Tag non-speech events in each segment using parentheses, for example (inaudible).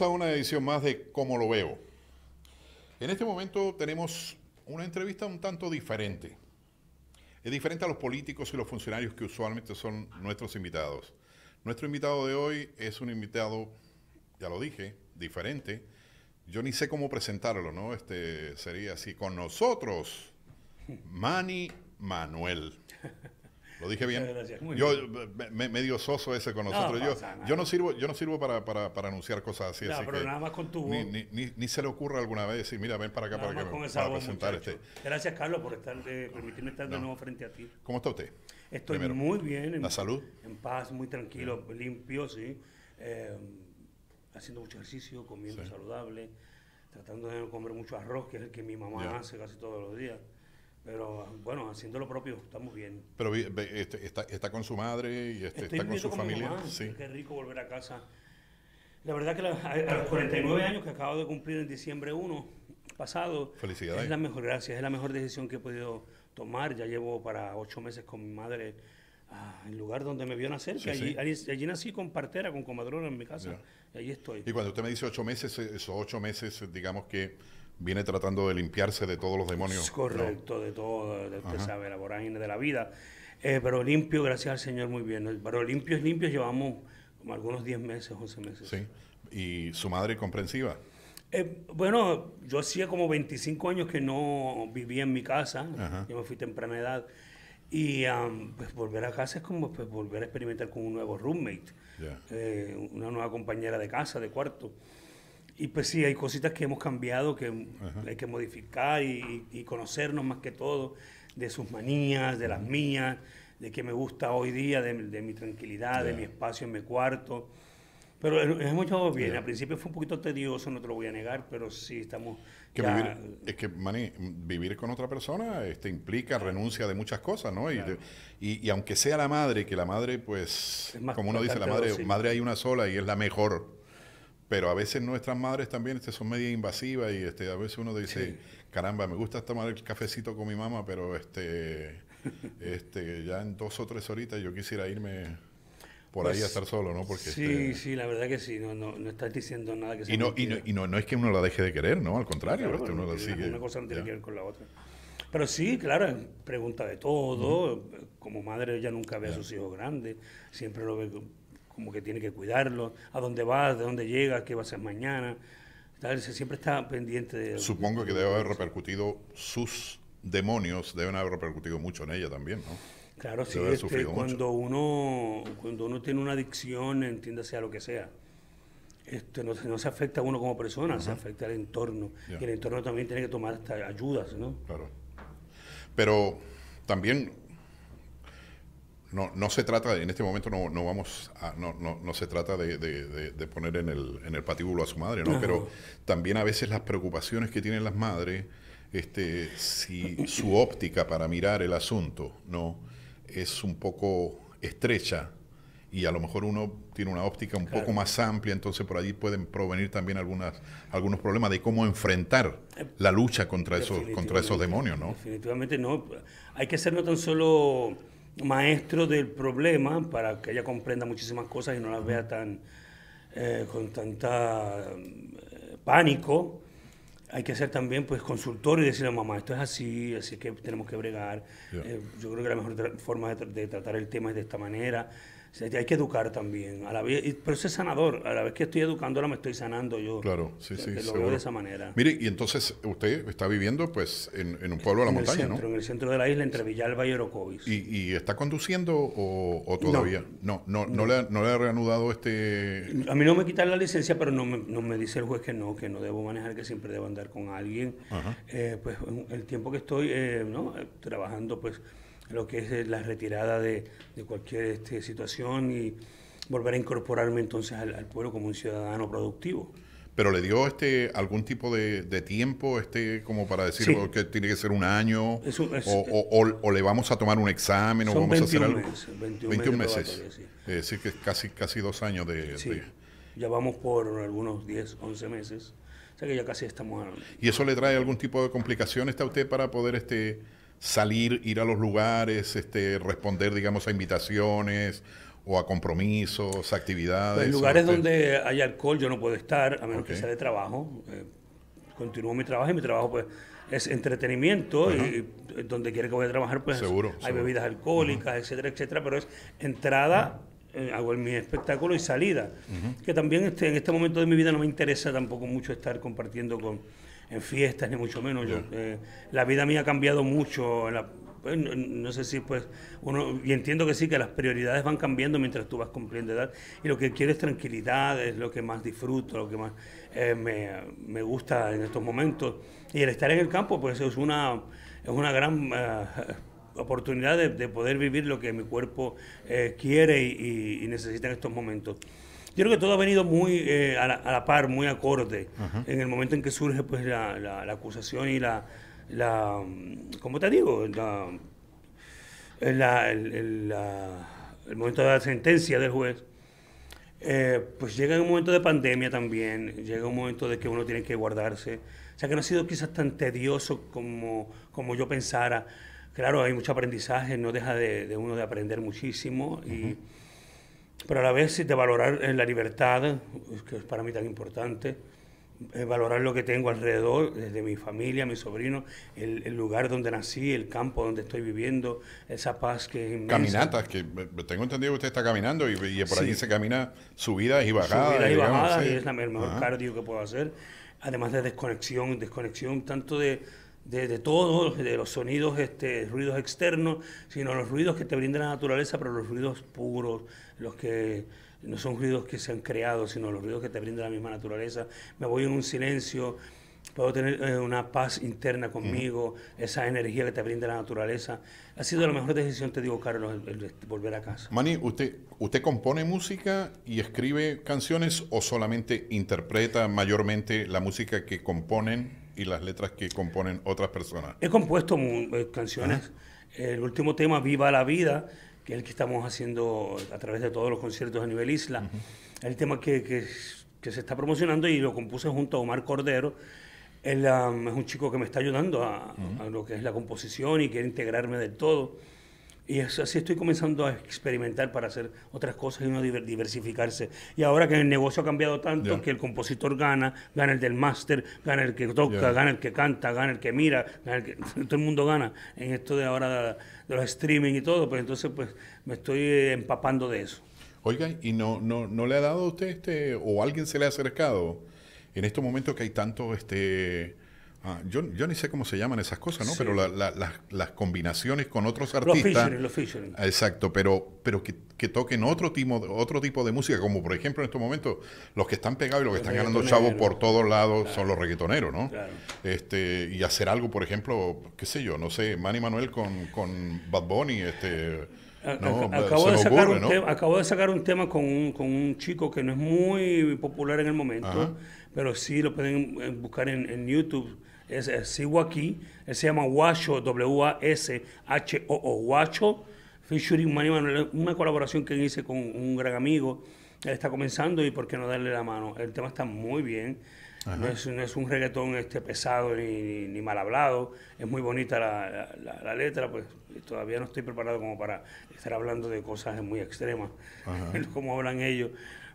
a una edición más de Cómo lo veo. En este momento tenemos una entrevista un tanto diferente. Es diferente a los políticos y los funcionarios que usualmente son nuestros invitados. Nuestro invitado de hoy es un invitado, ya lo dije, diferente. Yo ni sé cómo presentarlo, ¿no? Este sería así. Con nosotros, Manny Manuel. Lo dije bien. yo medio soso ese con nosotros. yo, yo no sirvo, yo no sirvo para, anunciar cosas así. nada más con tu voz. Ni, se le ocurre alguna vez decir, mira, ven para acá para, que, presentar este". Gracias, Carlos, por estar, de eh, permitirme estar de nuevo frente a ti. ¿Cómo está usted? Estoy muy bien. En, ¿La salud? En paz, muy tranquilo, limpio, sí. Eh, haciendo mucho ejercicio, comiendo saludable, tratando de no comer mucho arroz, que es el que mi mamá hace casi todos los días. Pero bueno, haciendo lo propio, estamos bien. Pero este, está, con su madre y este, está con su familia. Sí. Qué rico volver a casa. La verdad que a, los 49 años que acabo de cumplir en diciembre 1 pasado, Felicidades. es la mejor, gracias, es la mejor decisión que he podido tomar. Ya llevo para ocho meses con mi madre ah, en el lugar donde me vio nacer, allí, allí, nací con partera, con comadrona en mi casa, y allí estoy. Y cuando usted me dice ocho meses, esos ocho meses, digamos que viene tratando de limpiarse de todos los demonios. correcto, de todo, de, usted sabe, la vorágine de la vida. Eh, pero limpio, gracias al Señor, muy bien. Pero limpios, limpios, llevamos como algunos 10 meses, 11 meses. Sí. ¿Y su madre comprensiva? Eh, bueno, yo hacía como 25 años que no vivía en mi casa. Yo me fui temprana edad. Y pues volver a casa es como pues, volver a experimentar con un nuevo roommate, eh, una nueva compañera de casa, de cuarto. Y pues sí, hay cositas que hemos cambiado, que hay que modificar y, conocernos más que todo de sus manías, de las mías, de qué me gusta hoy día, de, mi tranquilidad, de mi espacio en mi cuarto. Pero hemos hecho bien. Al principio fue un poquito tedioso, no te lo voy a negar, pero sí estamos. es que, vivir con otra persona este, implica renuncia de muchas cosas, ¿no? Y, aunque sea la madre, que la madre, pues, como uno dice, la madre, madre hay una sola y es la mejor. Pero a veces nuestras madres también este, son media invasivas y este, a veces uno dice, caramba, me gusta tomar el cafecito con mi mamá, pero este, (laughs) este, ya en dos o tres horitas yo quisiera irme por ahí a pues, estar solo, ¿no? Porque sí, este, sí, la verdad que sí, no, no, no estás diciendo nada que sea y no, y, no, es que uno la deje de querer, ¿no? Al contrario, este, uno la sigue. Una cosa no tiene que ver con la otra. Pero sí, claro, pregunta de todo. Como madre ella nunca ve a sus hijos grandes, siempre lo ve como que tiene que cuidarlo, a dónde va, de dónde llega, qué va a hacer mañana. Tal, se siempre está pendiente de... Supongo que debe haber repercutido sus demonios, deben haber repercutido mucho en ella también, ¿no? Claro, sí, este, cuando uno cuando uno tiene una adicción, entiéndase a lo que sea, este, no, se afecta a uno como persona, se afecta al entorno. Y el entorno también tiene que tomar hasta ayudas, ¿no? Claro. Pero también no, no se trata, en este momento no, vamos a, no, se trata de, poner en el, en el patíbulo a su madre, ¿no? Pero también a veces las preocupaciones que tienen las madres, este, si su óptica para mirar el asunto, ¿no? Es un poco estrecha y a lo mejor uno tiene una óptica un poco más amplia, entonces por allí pueden provenir también algunas, algunos problemas de cómo enfrentar eh, la lucha contra esos, contra esos demonios, ¿no? Definitivamente no. Hay que hacerlo tan solo maestro del problema para que ella comprenda muchísimas cosas y no las vea tan eh, con tanta eh, pánico. Hay que ser también pues consultor y decirle a mamá, esto es así, así que tenemos que bregar. Eh, yo creo que la mejor forma de tratar el tema es de esta manera hay que educar también. A la vez, pero es sanador. A la vez que estoy educándola, me estoy sanando yo. Claro, sí, sí. Lo veo de esa manera. Mire, y entonces usted está viviendo pues en, un pueblo de la montaña, ¿no? En el centro de la isla, entre Villalba y Orocovis. ¿Y, está conduciendo o, todavía? No, no, no, le, ha, reanudado este. A mí no me quitan la licencia, pero no me, dice el juez que no, que no debo manejar, que siempre debo andar con alguien. Eh, pues el tiempo que estoy eh, eh, trabajando, pues lo que es eh, la retirada de, cualquier este, situación y volver a incorporarme entonces al, pueblo como un ciudadano productivo. Pero le dio este algún tipo de, tiempo, este, como para decir oh, que tiene que ser un año, o, le vamos a tomar un examen, o vamos a hacer algo. Meses, 21, meses. Es decir, que casi, casi dos años de, sí. Ya vamos por algunos 10, 11 meses. O sea que ya casi estamos. ¿Y eso le trae algún tipo de complicación a usted para poder este, salir, ir a los lugares, este, responder, digamos, a invitaciones o a compromisos, actividades. Pues, en lugares este donde hay alcohol yo no puedo estar, a menos que sea de trabajo. Eh, continúo mi trabajo y mi trabajo pues es entretenimiento y, eh, donde quiera que voy a trabajar pues seguro, hay bebidas alcohólicas, etcétera, etcétera, pero es entrada, eh, hago mi espectáculo y salida. Que también este, en este momento de mi vida no me interesa tampoco mucho estar compartiendo con en fiestas, ni mucho menos. Eh, la vida mía ha cambiado mucho. Pues, no, sé si pues uno y entiendo que sí que las prioridades van cambiando mientras tú vas cumpliendo edad y lo que quiero es tranquilidad es lo que más disfruto lo que más eh, me, gusta en estos momentos y el estar en el campo pues es una es una gran eh, oportunidad de, poder vivir lo que mi cuerpo quiere y necesita en estos momentos yo creo que todo ha venido muy eh, a, la, par, muy acorde, en el momento en que surge pues la, acusación y la, la, mm, ¿cómo te digo? el, momento de la sentencia del juez, eh, pues llega un momento de pandemia también, llega un momento de que uno tiene que guardarse. O sea, que no ha sido quizás tan tedioso como, como yo pensara. Claro, hay mucho aprendizaje, no deja de, uno de aprender muchísimo y, pero a la vez de valorar eh, la libertad, que es para mí tan importante, eh, valorar lo que tengo alrededor, desde eh, mi familia, mi sobrino, el, lugar donde nací, el campo donde estoy viviendo, esa paz que es Caminatas, que tengo entendido que usted está caminando y, por allí se camina subidas y bajadas. Subidas y bajadas, y es el mejor cardio que puedo hacer, además de desconexión, desconexión tanto de de, todos, de los sonidos, este, ruidos externos, sino los ruidos que te brinda la naturaleza, pero los ruidos puros, los que no son ruidos que se han creado, sino los ruidos que te brinda la misma naturaleza. Me voy en un silencio, puedo tener eh, una paz interna conmigo, esa energía que te brinda la naturaleza. Ha sido la mejor decisión, te digo, Carlos, el, volver a casa. Mani, usted, ¿usted compone música y escribe canciones o solamente interpreta mayormente la música que componen? y las letras que componen otras personas. He compuesto eh, canciones. El último tema, Viva la Vida, que es el que estamos haciendo a través de todos los conciertos a nivel isla. El tema que, que, se está promocionando y lo compuse junto a Omar Cordero. Él um, es un chico que me está ayudando a, a, lo que es la composición y quiere integrarme del todo. Y así estoy comenzando a experimentar para hacer otras cosas y no diversificarse. Y ahora que el negocio ha cambiado tanto, que el compositor gana, gana el del máster, gana el que toca, gana el que canta, gana el que mira, gana el que, (laughs) todo el mundo gana en esto de ahora de, los streaming y todo, pues entonces pues me estoy eh, empapando de eso. Oiga, ¿y no, no, no le ha dado a usted este, o alguien se le ha acercado en estos momentos que hay tanto este Ah, yo, yo, ni sé cómo se llaman esas cosas, ¿no? Pero las, las, combinaciones con otros artistas. Los featuring, los Exacto, pero, pero que, toquen otro tipo, otro tipo de música, como por ejemplo en estos momentos, los que están pegados y los que están ganando chavos por todos lados son los reggaetoneros, ¿no? Claro. Este, y hacer algo, por ejemplo, qué sé yo, no sé, Manny Manuel con, con Bad Bunny, este. acabo, de sacar un tema, de sacar un tema con un, con un, chico que no es muy popular en el momento, pero sí lo pueden buscar en, en YouTube es, eh, sigo aquí, él se llama Washo, W-A-S-H-O-O, Washo, featuring Manny una colaboración que hice con un gran amigo, está comenzando y por qué no darle la mano, el tema está muy bien, no es, es, un reggaetón este, pesado ni, ni, mal hablado, es muy bonita la, la, la, letra, pues todavía no estoy preparado como para estar hablando de cosas muy extremas, (laughs) como hablan ellos.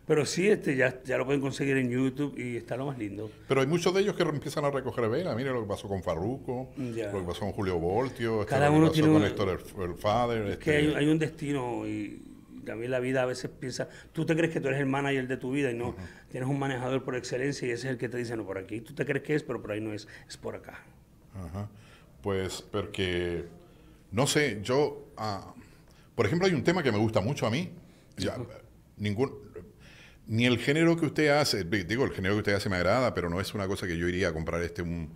Pero sí, este, ya, ya lo pueden conseguir en YouTube y está lo más lindo. Pero hay muchos de ellos que empiezan a recoger vela. Mira lo que pasó con Farruco, lo que pasó con Julio Voltio, Cada uno tiene un, el, Es que este. hay, un destino y también la vida a veces piensa. Tú te crees que tú eres el manager de tu vida y no. Tienes un manejador por excelencia y ese es el que te dice, no, por aquí tú te crees que es, pero por ahí no es, es por acá. Ajá. Pues porque, no sé, yo. Ah, por ejemplo, hay un tema que me gusta mucho a mí. ningún, ni el género que usted hace, digo, el género que usted hace me agrada, pero no es una cosa que yo iría a comprar este un,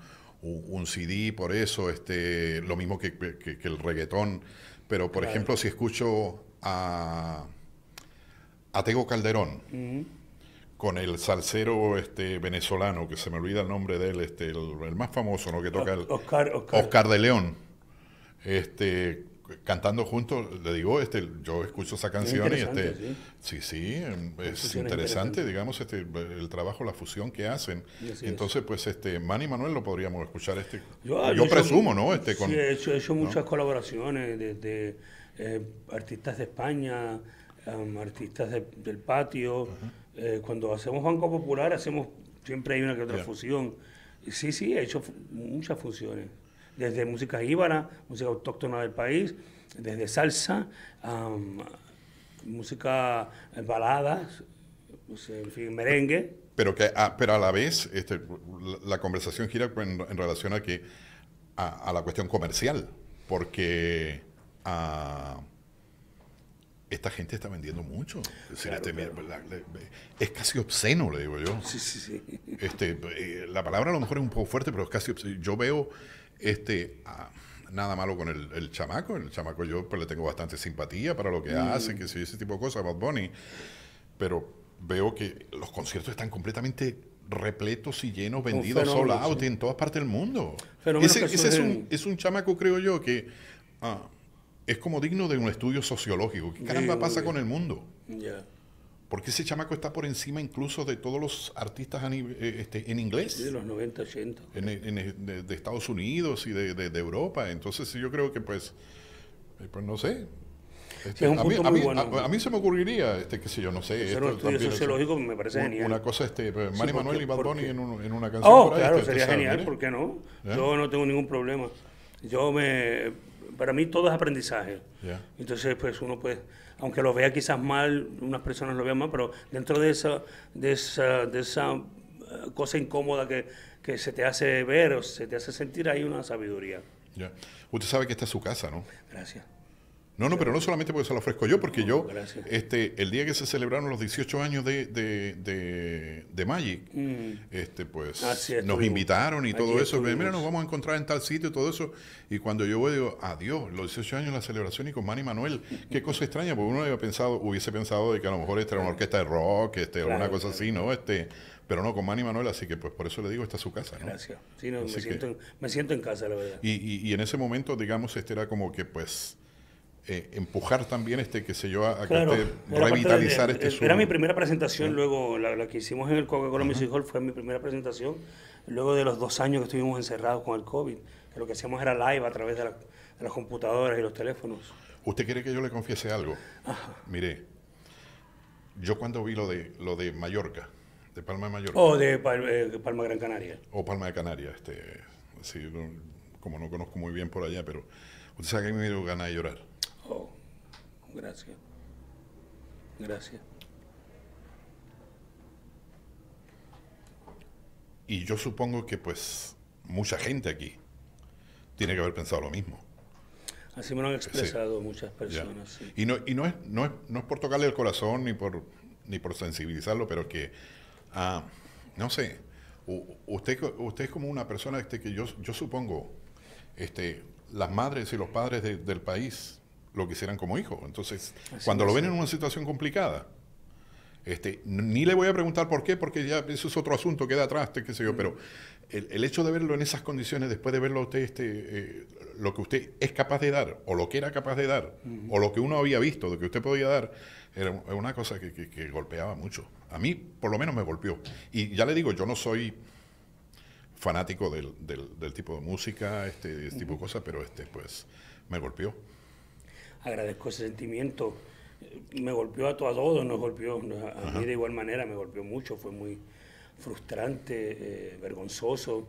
CD por eso, este, lo mismo que, que, el reggaetón. Pero, por ejemplo, si escucho a, a Tego Calderón con el salsero este, venezolano, que se me olvida el nombre de él, este, el, más famoso, ¿no? Que toca el, Oscar, Oscar de León. Este, cantando juntos, le digo, este, yo escucho esa canción y este, sí, sí, em, es, interesante, digamos, este, el trabajo, la fusión que hacen. entonces, pues, este, Manny Manuel lo podríamos escuchar, este, yo, ah, presumo, ¿no? Este, con, sí, he hecho, muchas colaboraciones de eh, artistas de España, artistas del patio. Eh, cuando hacemos Banco Popular, hacemos siempre hay una que otra fusión. Sí, sí, he hecho muchas fusiones desde música íbara, música autóctona del país, desde salsa, música música eh, baladas, en merengue. Pero, que, a, ah, pero a la vez este, la, conversación gira en, relación a, que, a, la cuestión comercial, porque ah, esta gente está vendiendo mucho. Este, es, casi obsceno, le digo yo. Sí, sí, sí. Este, eh, la palabra a lo mejor es un poco fuerte, pero es casi obsceno. Yo veo este, ah, nada malo con el, el, chamaco. El chamaco yo pues, le tengo bastante simpatía para lo que mm. hace, que si ese tipo de cosas, Bad Bunny. Pero veo que los conciertos están completamente repletos y llenos, vendidos, sold out en todas partes del mundo. Ese, es, un, es, un, chamaco, creo yo, que ah, es como digno de un estudio sociológico. ¿Qué caramba pasa con el mundo? ya porque ese chamaco está por encima incluso de todos los artistas eh, este, en inglés. De los 90, 80. En, de, Estados Unidos y de, de, Europa. Entonces yo creo que pues, eh, pues no sé. a, mí, se me ocurriría, este, qué sé yo, no sé. Pero un estudio este, sociológico me parece genial. Una cosa, este, pues, Manny Manuel y Bad Bunny en, en, una canción. Oh, por ahí, claro, este, sería genial, ¿eh? ¿por qué no? Yo no tengo ningún problema. Yo me... Para mí todo es aprendizaje. Entonces, pues uno puede aunque lo vea quizás mal, unas personas lo vean mal, pero dentro de esa, de esa, eh, cosa incómoda que, se te hace ver o se te hace sentir, hay una sabiduría. Ya. Usted sabe que esta es su casa, ¿no? Gracias. No, no, pero no solamente porque se lo ofrezco yo, porque yo, este, el día que se celebraron los 18 años de, de, Magic, mm. este, pues nos invitaron y todo eso. Mira, nos vamos a encontrar en tal sitio y todo eso. Y cuando yo voy, digo, adiós, los 18 años de la celebración y con Manny Manuel. Qué cosa extraña, porque uno había pensado, hubiese pensado de que a lo mejor esta era una orquesta de rock, este, alguna cosa así, ¿no? Este, pero no con Manny Manuel, así que pues por eso le digo, esta es su casa. ¿no? Gracias. Sí, me, siento, me, siento, en casa, la verdad. Y, y, y en ese momento, digamos, este era como que pues eh, empujar también este, qué sé yo, a, revitalizar este sujeto. Era mi primera presentación, luego la, que hicimos en el Coca-Cola Music Hall fue mi primera presentación, luego de los dos años que estuvimos encerrados con el COVID, lo que hacíamos era live a través de, las computadoras y los teléfonos. ¿Usted quiere que yo le confiese algo? Mire, yo cuando vi lo de, lo de Mallorca, de Palma de Mallorca. O oh, de eh, Palma, Gran Canaria. O oh, Palma de Canaria, este, como no conozco muy bien por allá, pero usted sabe que me dio ganas de llorar. Oh, gracias. Gracias. Y yo supongo que pues mucha gente aquí tiene que haber pensado lo mismo. Así me lo han expresado muchas personas. Y, no, y no, es, no, es, por tocarle el corazón ni por, ni por sensibilizarlo, pero que, ah, no sé, usted, usted es como una persona este, que yo, yo supongo, este, las madres y los padres del país lo quisieran como hijo. Entonces, cuando lo ven en una situación complicada, este, ni le voy a preguntar por qué, porque ya eso es otro asunto, queda atrás, qué sé yo, mm. pero el, hecho de verlo en esas condiciones, después de verlo usted, este, eh, lo que usted es capaz de dar, o lo que era capaz de dar, mm. o lo que uno había visto, lo que usted podía dar, era una cosa que, golpeaba mucho. A mí, por lo menos, me golpeó. Y ya le digo, yo no soy fanático del, tipo de música, este, tipo de cosas, pero este, pues, me golpeó agradezco ese sentimiento. Me golpeó a todos, a nos golpeó, a, mí de igual manera me golpeó mucho, fue muy frustrante, eh, vergonzoso,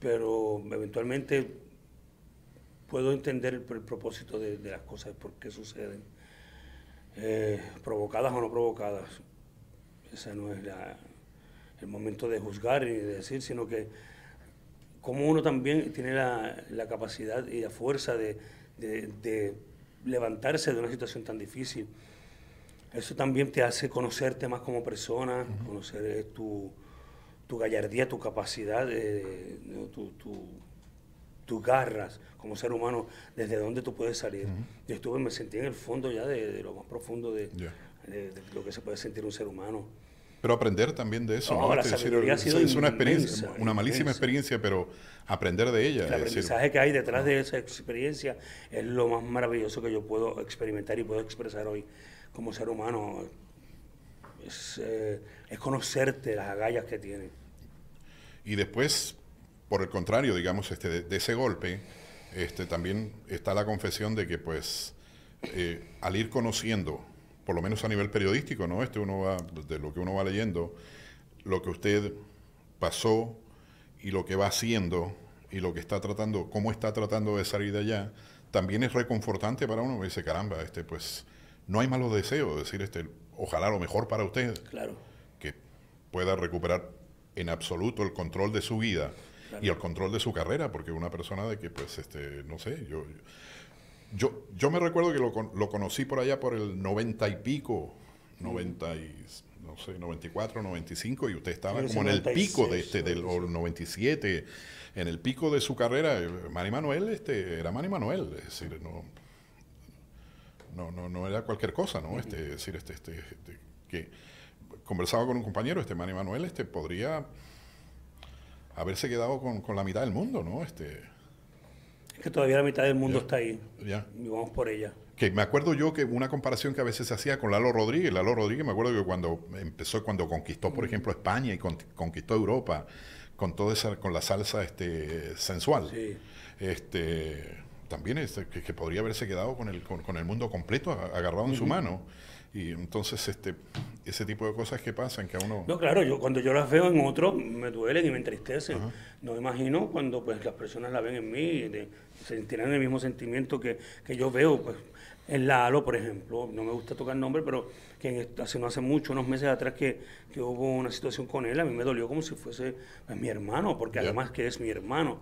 pero eventualmente puedo entender el, propósito de, las cosas, por qué suceden, eh, provocadas o no provocadas. Ese no es el momento de juzgar y de decir, sino que como uno también tiene la, capacidad y la fuerza de levantarse de una situación tan difícil. Eso también te hace conocerte más como persona, conocer eh, tu, gallardía, tu capacidad, eh, tus garras como ser humano, desde dónde tú puedes salir. Yo estuve, me sentí en el fondo ya de, lo más profundo de, lo que se puede sentir un ser humano. Pero aprender también de eso, no, es, una experiencia, una malísima experiencia, pero aprender de ella. El aprendizaje que hay detrás de esa experiencia es lo más maravilloso que yo puedo experimentar y puedo expresar hoy como ser humano. Es, eh, es conocerte las agallas que tiene. Y después, por el contrario, digamos, este, de, ese golpe, este, también está la confesión de que, pues, eh, al ir conociendo por lo menos a nivel periodístico, ¿no? Este uno va, de lo que uno va leyendo, lo que usted pasó y lo que va haciendo y lo que está tratando, cómo está tratando de salir de allá, también es reconfortante para uno. Dice, caramba, este, pues no hay malos deseos, decir, este, ojalá lo mejor para usted. Claro. Que pueda recuperar en absoluto el control de su vida y el control de su carrera, porque una persona de que, pues, este, no sé, yo yo, yo me recuerdo que lo, lo, conocí por allá por el 90 y pico, 90 y, no sé, 94, 95, y usted estaba como en el pico de este, del 97, en el pico de su carrera. Eh, Manny Manuel este, era Manny Manuel, es decir, no, no, no, era cualquier cosa, ¿no? Este, es decir, este, este, este, que conversaba con un compañero, este Manny Manuel, este, podría haberse quedado con, con la mitad del mundo, ¿no? Este, es que todavía la mitad del mundo está ahí. Ya. Y vamos por ella. Que me acuerdo yo que una comparación que a veces se hacía con Lalo Rodríguez. Lalo Rodríguez, me acuerdo que cuando empezó, cuando conquistó, por mm. ejemplo, España y conquistó Europa, con toda esa, con la salsa este, sensual. Este también es, este, que, podría haberse quedado con el, con, el mundo completo agarrado en su mano. Y entonces, este, ese tipo de cosas que pasan, que a uno... No, claro, yo cuando yo las veo en otro, me duelen y me entristecen. No No imagino cuando pues las personas la ven en mí, y tienen el mismo sentimiento que, que yo veo, pues en Lalo, por ejemplo, no me gusta tocar nombre, pero que hace no hace mucho, unos meses atrás, que, que, hubo una situación con él, a mí me dolió como si fuese pues, mi hermano, porque además que es mi hermano.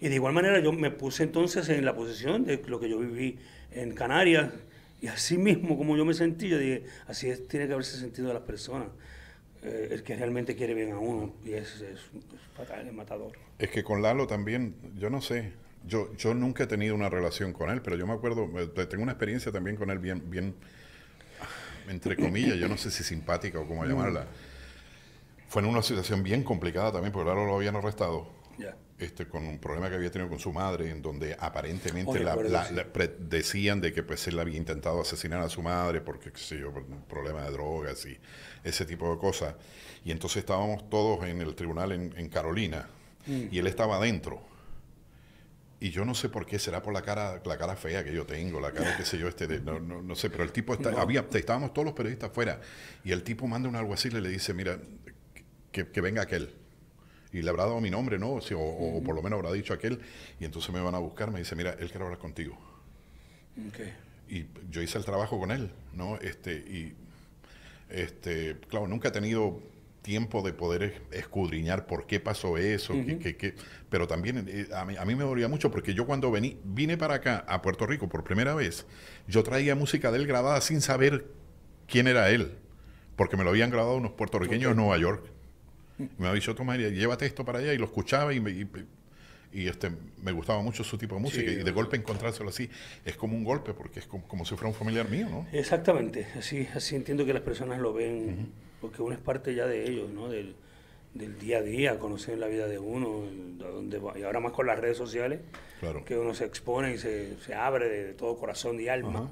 Y de igual manera yo me puse entonces en la posición de lo que yo viví en Canarias, y así mismo, como yo me sentí, yo dije, así es, tiene que haberse sentido de las personas. Eh, el que realmente quiere bien a uno. Y es, fatal, es matador. Es que con Lalo también, yo no sé, yo, yo nunca he tenido una relación con él, pero yo me acuerdo, tengo una experiencia también con él bien, bien entre comillas, yo no sé si simpática o cómo llamarla. Fue en una situación bien complicada también, porque Lalo lo habían arrestado este, con un problema que había tenido con su madre, en donde aparentemente la, decían de que pues él había intentado asesinar a su madre porque, qué sé yo, por un problema de drogas y ese tipo de cosas. Y entonces estábamos todos en el tribunal en, Carolina mm. y él estaba adentro. Y yo no sé por qué, será por la cara, la cara fea que yo tengo, la cara, que sé yo, este, de, no, no, sé, pero el tipo, está, había, estábamos todos los periodistas afuera y el tipo manda un alguacil y le dice, mira, que, que venga aquel y le habrá dado mi nombre, ¿no? O, o, por lo menos habrá dicho aquel, y entonces me van a buscar, me dice, mira, él quiere hablar contigo. Y yo hice el trabajo con él, ¿no? Este, y, este, claro, nunca he tenido tiempo de poder escudriñar por qué pasó eso, pero también eh, a, mí, me dolía mucho porque yo cuando vení, vine para acá, a Puerto Rico, por primera vez, yo traía música de él grabada sin saber quién era él, porque me lo habían grabado unos puertorriqueños en Nueva York. Me avisó Tomás, y llévate esto para allá y lo escuchaba y me... Y, este, me gustaba mucho su tipo de música y de golpe encontrárselo así es como un golpe porque es como, si fuera un familiar mío, ¿no? Exactamente, así, así entiendo que las personas lo ven, porque uno es parte ya de ellos, ¿no? Del, día a día, conocer la vida de uno, y ahora más con las redes sociales, que uno se expone y se, abre de, todo corazón y alma.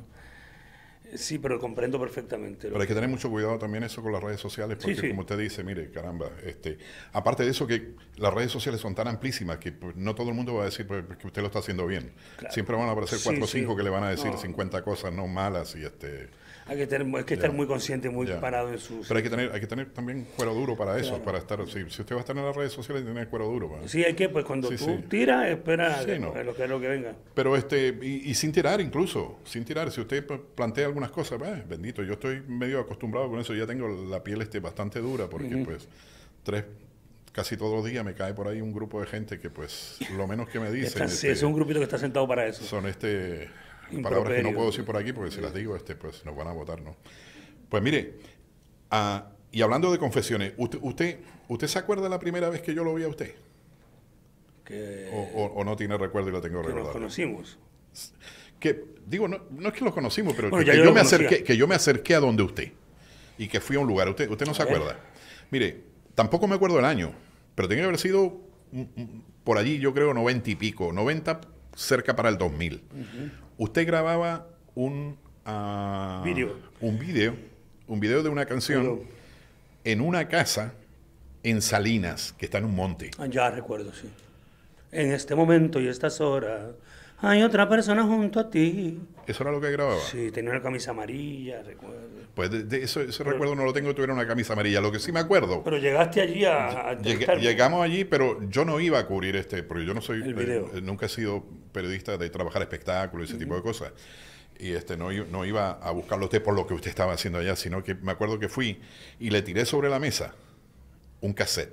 Sí, pero comprendo perfectamente. Pero hay que tener mucho cuidado también eso con las redes sociales, porque como usted dice, mire, caramba, este, aparte de eso que las redes sociales son tan amplísimas que pues, no todo el mundo va a decir pues, que usted lo está haciendo bien. Siempre van a aparecer cuatro o cinco que le van a decir 50 cosas no malas y este hay que, tener, que estar muy consciente, muy parado en sus... Pero hay que tener, hay que tener también cuero duro para eso, para estar... Si, usted va a estar en las redes sociales, tiene cuero duro. Sí, hay que, pues cuando tú tiras, espera a pues, lo, que, venga. Pero este, y, sin tirar incluso, sin tirar, si usted plantea algunas cosas, pues eh, bendito, yo estoy medio acostumbrado con eso, ya tengo la piel este bastante dura, porque pues tres, casi todos los días me cae por ahí un grupo de gente que pues lo menos que me (laughs) dicen... Este, es un grupito que está sentado para eso. Son este palabras que no puedo decir por aquí porque si las digo, este, pues nos van a votar, ¿no? Pues mire, ah, y hablando de confesiones, ¿usted, usted, usted se acuerda la primera vez que yo lo vi a usted? o, no tiene recuerdo y lo tengo que nos conocimos. Que, digo, no, no es que los conocimos, pero que, yo me acerqué, que, yo me acerqué, a donde usted y que fui a un lugar. ¿Usted, usted no se acuerda? Mire, tampoco me acuerdo el año, pero tiene que haber sido mm, mm, por allí, yo creo, 90 y pico, 90 cerca para el 2000. Usted grababa un ah, un video, un video de una canción en una casa en Salinas, que está en un monte. Ah, ya recuerdo, sí. En este momento y estas horas hay otra persona junto a ti. ¿Eso era lo que grababa? Sí, tenía una camisa amarilla, recuerdo. Pues de, eso, ese recuerdo no lo tengo, tuviera una camisa amarilla. Lo que sí me acuerdo. Pero llegaste allí a. llegamos allí, pero yo no iba a cubrir este, porque yo no soy. El eh, eh, nunca he sido periodista de trabajar espectáculos y ese tipo de cosas. Y este, no, iba a buscarlo usted por lo que usted estaba haciendo allá, sino que me acuerdo que fui y le tiré sobre la mesa un cassette.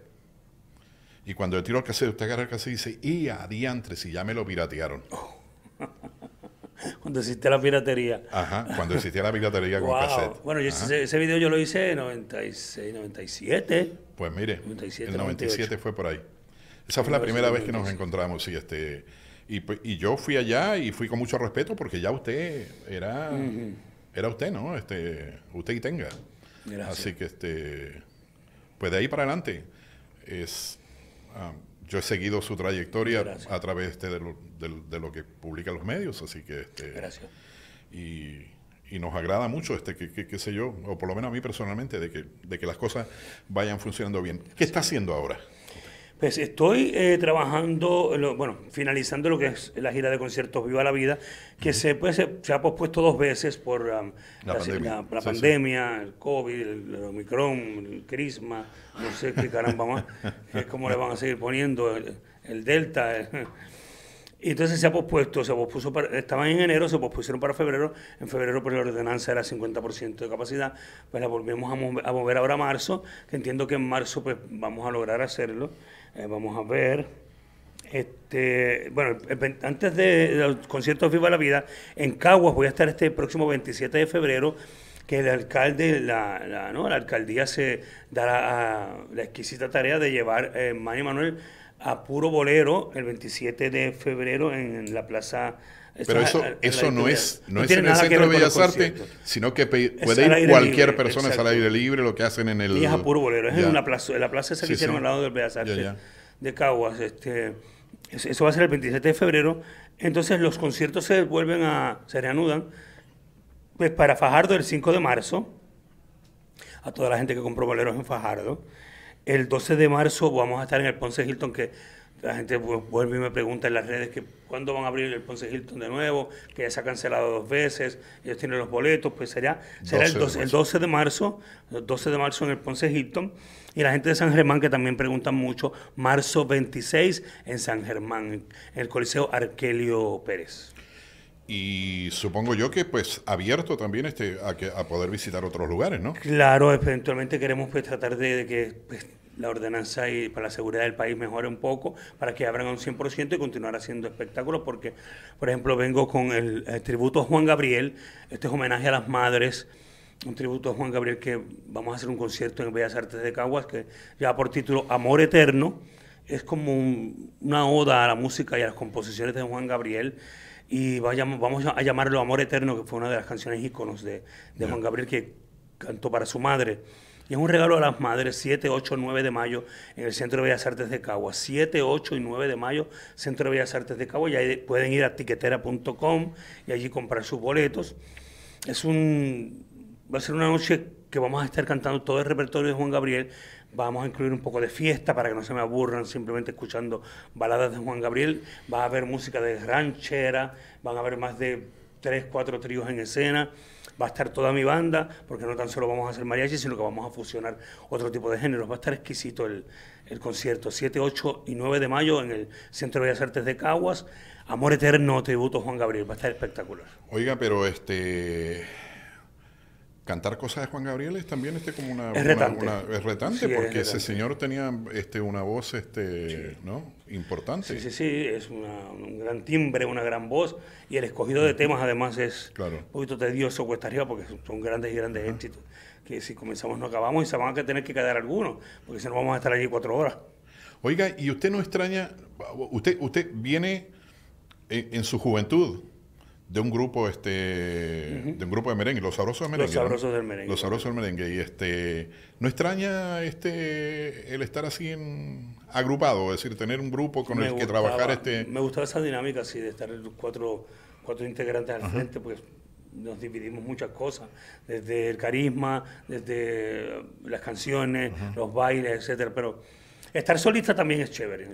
Y cuando le tiro el cassette, usted agarra el cassette y dice: ¡Y adiantre! Si ya me lo piratearon. Oh. (laughs) cuando existía la piratería. Ajá, cuando existía la piratería con cassette. Bueno, ese, video yo lo hice en 96, 97. Pues mire, en el 97 fue por ahí. Esa fue la primera vez que nos encontramos, sí, este... Y, yo fui allá y fui con mucho respeto porque ya usted era, era usted, ¿no? Este, usted y tenga. Así que, este, pues de ahí para adelante es... Um, yo he seguido su trayectoria a través este, de, lo, que publican los medios, así que... Este, Gracias. Y, nos agrada mucho, este que, sé yo, o por lo menos a mí personalmente, de que, de que las cosas vayan funcionando bien. ¿Qué está haciendo ahora? Pues estoy eh, trabajando, bueno, finalizando lo que es la gira de conciertos Viva la Vida, que se, pues, se, ha pospuesto dos veces por um, la, pandemia, el COVID, el, Omicron, el Crisma, no sé qué caramba más, es como le van a seguir poniendo el, Delta. (laughs) y entonces se ha pospuesto, se pospuso estaban en enero, se pospusieron para febrero, en febrero por pues, la ordenanza era 50% de capacidad, pues la volvemos a mover, a mover ahora a marzo, que entiendo que en marzo pues vamos a lograr hacerlo. Eh, vamos a ver. Este, bueno, antes de, del concierto Viva la Vida, en Caguas voy a estar este próximo 27 de febrero, que el alcalde, la, la, alcaldía se dará la exquisita tarea de llevar a eh, Manny Manuel a Puro Bolero el 27 de febrero en la Plaza pero eso, eso no es, no, es en el Centro de Bellas Artes, sino que puede ir cualquier persona, al aire libre, lo que hacen en el... Y es a puro es en, la plaza esa que hicieron al lado del Bellas Artes de Caguas. Este, eso va a ser el 27 de febrero. Entonces los conciertos se vuelven a... se reanudan. Pues para Fajardo el 5 de marzo, a toda la gente que compró boleros en Fajardo. El 12 de marzo vamos a estar en el Ponce Hilton, que la gente vuelve y me pregunta en las redes que cuándo van a abrir el Ponce Hilton de nuevo, que ya se ha cancelado dos veces, ellos tienen los boletos, pues será, será el, 12, de marzo, el 12 de marzo en el Ponce Hilton. Y la gente de San Germán que también preguntan mucho, marzo 26 en San Germán, en el Coliseo Arquelio Pérez. Y supongo yo que pues abierto también este a, a poder visitar otros lugares, ¿no? Claro, eventualmente queremos pues tratar de, que pues, la ordenanza y para la seguridad del país mejore un poco, para que abran a un 100% y continuar haciendo espectáculos, porque, por ejemplo, vengo con el, tributo a Juan Gabriel, este es homenaje a las madres un tributo a Juan Gabriel que vamos a hacer un concierto en Bellas Artes de Caguas que lleva por título Amor Eterno. Es como una oda a la música y a las composiciones de Juan Gabriel y vamos a llamarlo Amor Eterno, que fue una de las canciones íconos de, de Juan Gabriel que cantó para su madre. Y es un regalo a las madres, 7, 8, 9 de mayo, en el Centro de Bellas Artes de Cagua. 7, 8 y 9 de mayo, Centro de Bellas Artes de Cagua. Y ahí pueden ir a tiquetera.com y allí comprar sus boletos. Es un, va a ser una noche que vamos a estar cantando todo el repertorio de Juan Gabriel. Vamos a incluir un poco de fiesta para que no se me aburran simplemente escuchando baladas de Juan Gabriel. Va a haber música de ranchera, van a haber más de 3, 4 tríos en escena va a estar toda mi banda, porque no tan solo vamos a hacer mariachi, sino que vamos a fusionar otro tipo de géneros. Va a estar exquisito el, el concierto. 7, 8 y 9 de mayo en el Centro de Bellas Artes de Caguas. Amor Eterno, tributo Juan Gabriel. Va a estar espectacular. Oiga, pero este cantar cosas de Juan Gabriel es también este como una retante, porque ese señor tenía este una voz este importante sí sí sí es un gran timbre una gran voz y el escogido de temas además es un poquito tedioso cuesta arriba porque son grandes y grandes éxitos que si comenzamos no acabamos y se van a tener que quedar algunos porque si no vamos a estar allí cuatro horas oiga y usted no extraña usted usted viene en su juventud de un grupo este de un grupo de merengue los sabrosos merengue del merengue los sabrosos del merengue y este no extraña este el estar así agrupado es decir tener un grupo con el que trabajar este me gustaba esa dinámica así de estar los cuatro cuatro integrantes al frente pues nos dividimos muchas cosas desde el carisma desde las canciones los bailes etcétera pero Estar solista también es chévere.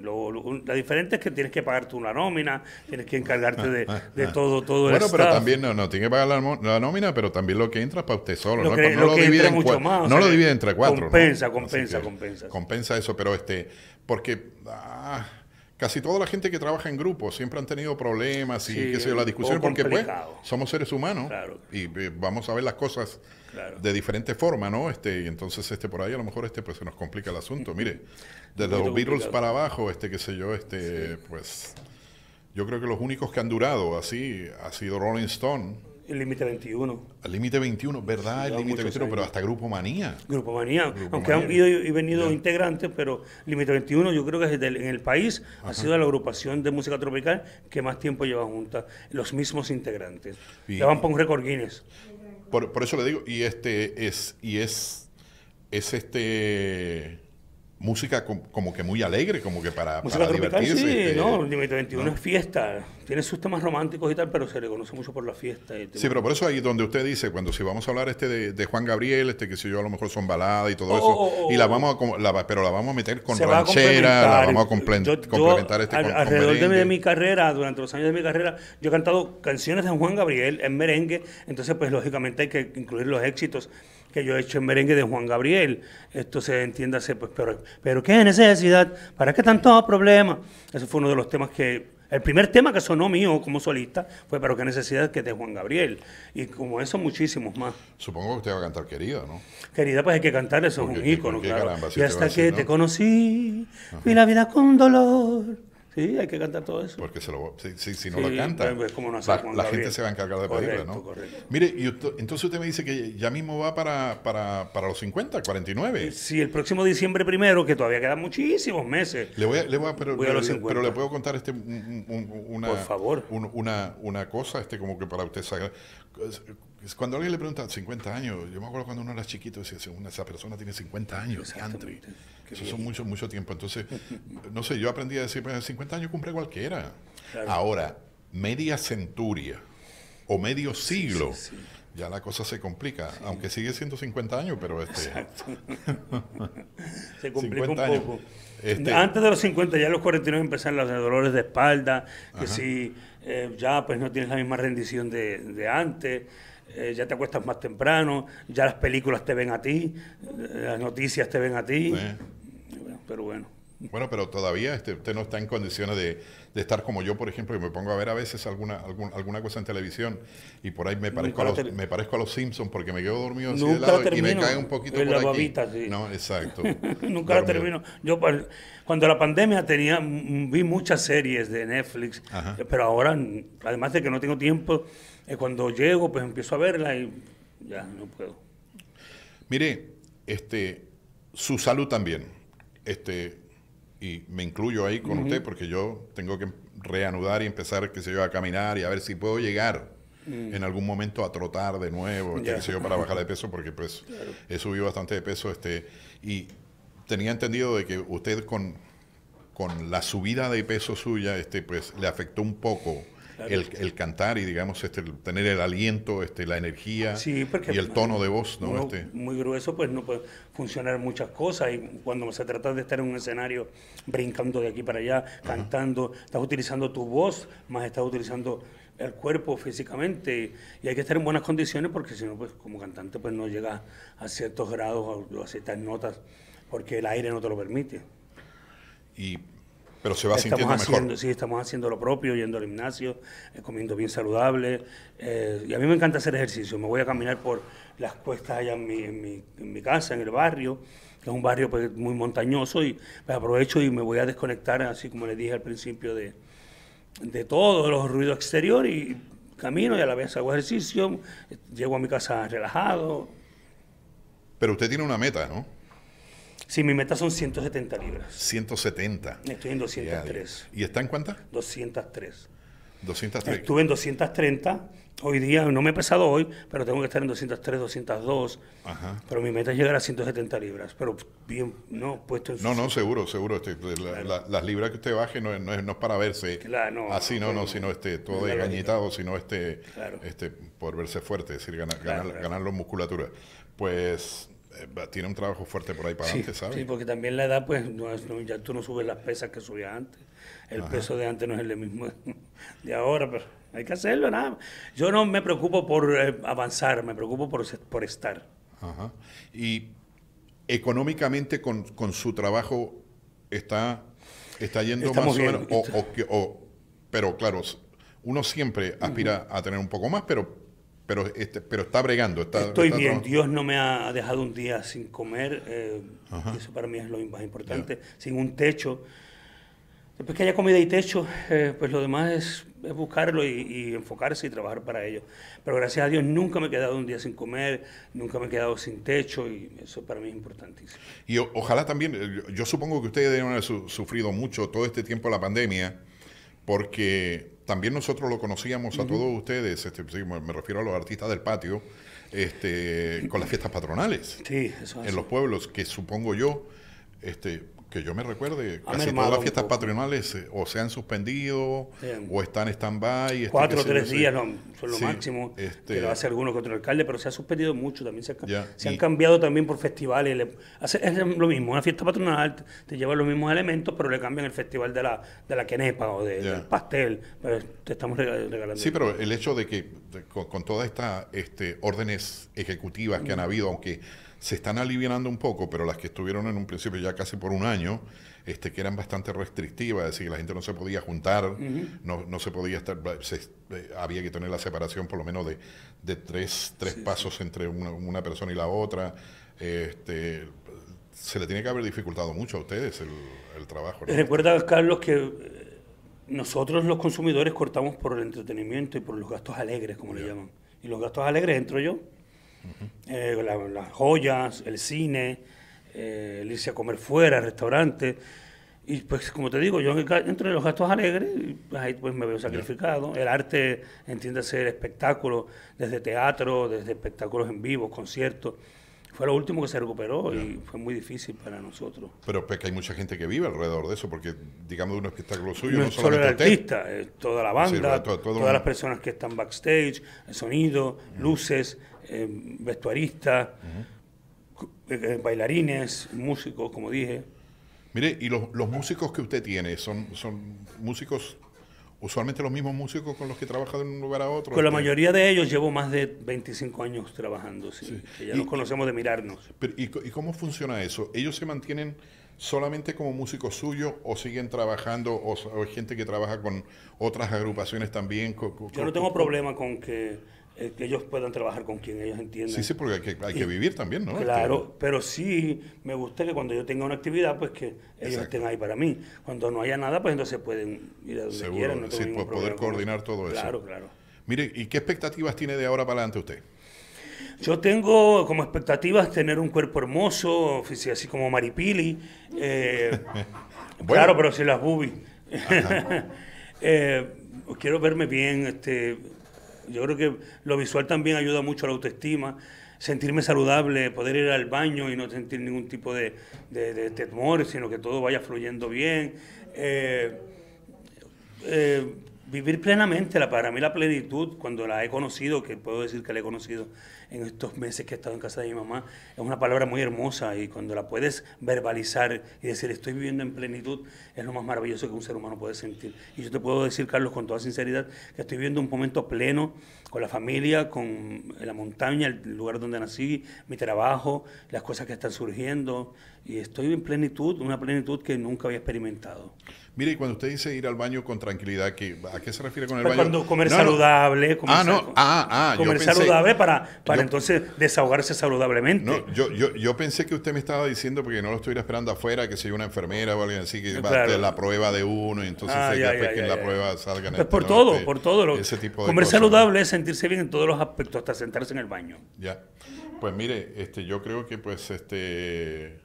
la diferencia es que tienes que pagarte una nómina, tienes que encargarte de, ah, ah, ah. todo, todo bueno, Bueno, pero también no, no, tienes que pagar la, nómina, pero también lo que entra para usted solo. no, lo, divide entre mucho no lo eh, divide entre cuatro. Compensa, compensa, compensa. Compensa eso, pero este, porque ah, casi toda la gente que trabaja en grupo siempre han tenido problemas y qué la discusión, porque pues somos seres humanos y eh, vamos a ver las cosas de diferente forma, ¿no? Este, y entonces este por ahí a lo mejor este pues se nos complica el asunto. Mire, (laughs) de los Beatles para abajo, este qué sé yo, este pues yo creo que los únicos que han durado así ha sido Rolling Stone el límite 21. El límite 21, ¿verdad? el límite 21, pero hasta Grupo Manía. Grupo Manía, aunque han ido y venido integrantes, pero límite 21 yo creo que en el país ha sido la agrupación de música tropical que más tiempo lleva junta, los mismos integrantes. Y, van por un récord Guinness. Por, por, eso le digo, y este es, y es, es este música como que muy alegre, como que para, música para tropical, divertirse. Sí, este, no, Límite 21 es fiesta, tiene sus temas románticos y tal, pero se le conoce mucho por la fiesta. sí, pero por eso ahí donde usted dice, cuando si vamos a hablar este de, Juan Gabriel, este que si yo a lo mejor son baladas y todo oh, eso, oh, oh, y la vamos a, pero la vamos a meter con ranchera, la vamos a complementar, complementar este Alrededor de mi carrera, durante los años de mi carrera, yo he cantado canciones de Juan Gabriel en merengue, entonces pues lógicamente hay que incluir los éxitos que yo he hecho en merengue de Juan Gabriel. Esto se entiende, pues, pero, pero qué necesidad, ¿para qué tanto problema? Eso fue uno de los temas que el primer tema que sonó mío como solista fue Pero qué necesidad que es de Juan Gabriel. Y como eso, muchísimos más. Supongo que usted va a cantar Querida, ¿no? Querida, pues hay que cantar, eso es un ícono, claro. y hasta que te conocí, vi la vida con dolor. Sí, hay que cantar todo eso. Porque se lo, si, si, no lo canta, la, gente se va a encargar de correcto, ¿no? Mire, y entonces usted me dice que ya mismo va para, para, para los 50, 49. Eh, sí, el próximo diciembre primero, que todavía quedan muchísimos meses. Le voy le voy pero, le, puedo contar este, una, una, cosa, este como que para usted sacar cuando alguien le pregunta 50 años, yo me acuerdo cuando uno era chiquito, decía, esa persona tiene 50 años, country. Eso es mucho, mucho tiempo. Entonces, (laughs) no sé, yo aprendí a decir, pues 50 años cumple cualquiera. Ahora, media centuria o medio siglo. Ya la cosa se complica, aunque sigue siendo 50 años, pero este. (laughs) se complica un poco. Este antes de los 50, ya los 49 empezaron los dolores de espalda, que si eh, ya pues no tienes la misma rendición de antes. Eh, ya te acuestas más temprano, ya las películas te ven a ti, eh, las noticias te ven a ti. pero bueno. Bueno, pero todavía este, usted no está en condiciones de, estar como yo, por ejemplo, que me pongo a ver a veces alguna alguna, cosa en televisión y por ahí me parezco, a los, me parezco a los Simpsons porque me quedo dormido así de lado y me cae un poquito en por la aquí. Babita, No, exacto. (laughs) nunca la termino. Yo pues, cuando la pandemia tenía vi muchas series de Netflix, pero ahora además de que no tengo tiempo eh, cuando llego, pues empiezo a verla y ya no puedo. Mire, este, su salud también. Este, y me incluyo ahí con usted porque yo tengo que reanudar y empezar, qué sé yo, a caminar y a ver si puedo llegar mm. en algún momento a trotar de nuevo, qué sé yo, para bajar de peso porque pues he subido bastante de peso este y tenía entendido de que usted con, con la subida de peso suya este pues le afectó un poco el, cantar y, digamos, este, tener el aliento, este, la energía y el pues, tono de voz. ¿no? Muy, este muy grueso, pues no puede funcionar muchas cosas. Y cuando se trata de estar en un escenario brincando de aquí para allá, cantando, estás utilizando tu voz, más estás utilizando el cuerpo físicamente y hay que estar en buenas condiciones porque si no, pues como cantante, pues no llegas a ciertos grados o a, ciertas notas porque el aire no te lo permite. Pero se va estamos sintiendo haciendo, mejor. Sí, estamos haciendo lo propio, yendo al gimnasio, eh, comiendo bien saludable. Eh, y a mí me encanta hacer ejercicio. Me voy a caminar por las cuestas allá en mi, casa, en el barrio, que es un barrio pues, muy montañoso, y me pues, aprovecho y me voy a desconectar, así como les dije al principio, de, de todos los ruidos exteriores y camino y a la vez hago ejercicio, eh, llego a mi casa relajado. Pero usted tiene una meta, ¿no? Sí, mi meta son 170 libras. 170. Estoy en 203. ¿Y está en cuántas? 203. 203. Estuve en 230. Hoy día, no me he pesado hoy, pero tengo que estar en 203, 202. Ajá. Pero mi meta es llegar a 170 libras. Pero bien, no, puesto No, no, seguro, seguro. Este, las libras que usted baje no, es, para verse claro, no, así, no, no, sino este, todo engañitado, sino este, claro. este, por verse fuerte, es decir, ganar, ganar, ganar la musculatura. Pues eh, tiene un trabajo fuerte por ahí para adelante, ¿sabes? Sí, porque también la edad, pues, no ya tú no subes las pesas que subías antes. El peso de antes no es el mismo (laughs) de ahora, pero hay que hacerlo, nada. Yo no me preocupo por eh, avanzar, me preocupo por, por estar. Ajá. Y económicamente con, su trabajo está, está yendo más o menos, pero claro, uno siempre aspira a tener un poco más, pero pero, este, pero está bregando. Está, Estoy bien, Dios no me ha dejado un día sin comer, eh, eso para mí es lo más importante, sin un techo. Después que haya comida y techo, eh, pues lo demás es, buscarlo y, enfocarse y trabajar para ello. Pero gracias a Dios nunca me he quedado un día sin comer, nunca me he quedado sin techo y eso para mí es importantísimo. Y ojalá también, eh, yo, supongo que ustedes deben haber sufrido mucho todo este tiempo la pandemia porque también nosotros lo conocíamos a todos ustedes, este, me refiero a los artistas del patio, este, con las fiestas patronales sí, eso en los pueblos, que supongo yo, este, que yo me recuerde, casi todas las fiestas patronales eh, o se han suspendido o están en stand-by. Este, Cuatro o tres días son lo máximo este, que lo hace alguno que otro alcalde, pero se ha suspendido mucho también. Se, han cambiado también por festivales. es lo mismo, una fiesta patronal te, lleva los mismos elementos, pero le cambian el festival de la, de la quenepa o del pastel. Pero pues, te estamos regalando. Sí, pero el hecho de que con, todas estas este, órdenes ejecutivas que han habido, aunque se están aliviando un poco, pero las que estuvieron en un principio ya casi por un año, este, que eran bastante restrictivas, es decir, la gente no se podía juntar, no, no, se podía estar, eh, había que tener la separación por lo menos de, de tres, tres pasos entre una, persona y la otra. Este, se le tiene que haber dificultado mucho a ustedes el, trabajo. Recuerda, Carlos, que eh, nosotros los consumidores cortamos por el entretenimiento y por los gastos alegres, como le llaman. Y los gastos alegres entro yo eh, las joyas, el cine, eh, el irse a comer fuera, restaurantes. Y pues como te digo, yo de los gastos alegres, pues, ahí pues me veo sacrificado. El arte, entiéndase, ser espectáculo, desde teatro, desde espectáculos en vivo, conciertos. Fue lo último que se recuperó y fue muy difícil para nosotros. Pero pues, que hay mucha gente que vive alrededor de eso, porque digamos un espectáculo suyo no, solo el artista, toda la banda, pues, todas las personas que están backstage, el sonido, luces, Em, vestuaristas, eh, bailarines, músicos, como dije. Mire, ¿y los, los, músicos que usted tiene son, son músicos, usualmente los mismos músicos con los que trabaja de un lugar a otro? Con la este mayoría de ellos llevo más de 25 años trabajando, sí, ya nos conocemos de mirarnos. ¿y, cómo funciona eso? ¿Ellos se mantienen solamente como músicos suyos o siguen trabajando o, hay gente que trabaja con otras agrupaciones también? Yo no tengo problema con que eh, que ellos puedan trabajar con quien ellos entiendan. Sí, sí, porque hay que, vivir también, ¿no? Claro, este, pero sí me gusta que cuando yo tenga una actividad, pues que ellos estén ahí para mí. Cuando no haya nada, pues entonces pueden ir a donde quieran. No sí, poder coordinar todo eso. Claro, claro. Mire, ¿y qué expectativas tiene de ahora para adelante usted? Yo tengo como expectativas tener un cuerpo hermoso, así como Maripili. Eh, (laughs) claro, pero si las boobies. (laughs) Eh, quiero verme bien, este, yo creo que lo visual también ayuda mucho a la autoestima, sentirme saludable, poder ir al baño y no sentir ningún tipo de, temor, sino que todo vaya fluyendo bien. Eh, eh, vivir plenamente, para mí la plenitud, cuando la he conocido, que puedo decir que la he conocido, en estos meses que he estado en casa de mi mamá, es una palabra muy hermosa y cuando la puedes verbalizar y decir estoy viviendo en plenitud, es lo más maravilloso que un ser humano puede sentir. Y yo te puedo decir, Carlos, con toda sinceridad, que estoy viviendo un momento pleno con la familia, con la montaña, el lugar donde nací, mi trabajo, las cosas que están surgiendo y estoy en plenitud, una plenitud que nunca había experimentado. Mire, y cuando usted dice ir al baño con tranquilidad, ¿a qué se refiere con el pues baño? Cuando comer saludable, comer, ah, no. ah, ah, saludable para, para entonces desahogarse saludablemente. No, yo, yo, yo, pensé que usted me estaba diciendo porque no lo estuviera esperando afuera, que soy una enfermera o alguien así, que va a hacer la prueba de uno y entonces ah, que en la prueba salgan. Pues por todo, por todo. Lo, comer saludable es sentirse bien en todos los aspectos, hasta sentarse en el baño. Ya. Pues mire, este, yo creo que pues este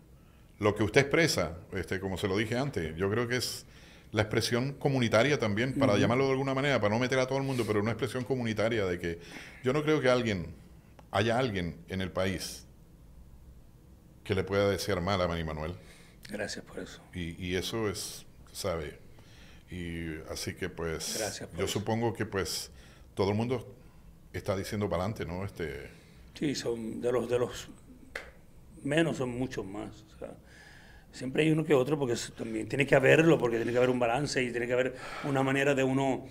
lo que usted expresa, este, como se lo dije antes, yo creo que es la expresión comunitaria también, para llamarlo de alguna manera, para no meter a todo el mundo, pero una expresión comunitaria de que yo no creo que alguien haya alguien en el país que le pueda decir mal a Manny Manuel. Gracias por eso. Y, eso es, sabe. Y así que pues, yo supongo que pues todo el mundo está diciendo para adelante, ¿no? Este... Sí, son de los, de los menos, son muchos más. siempre hay uno que otro porque también tiene que haberlo, porque tiene que haber un balance y tiene que haber una manera de uno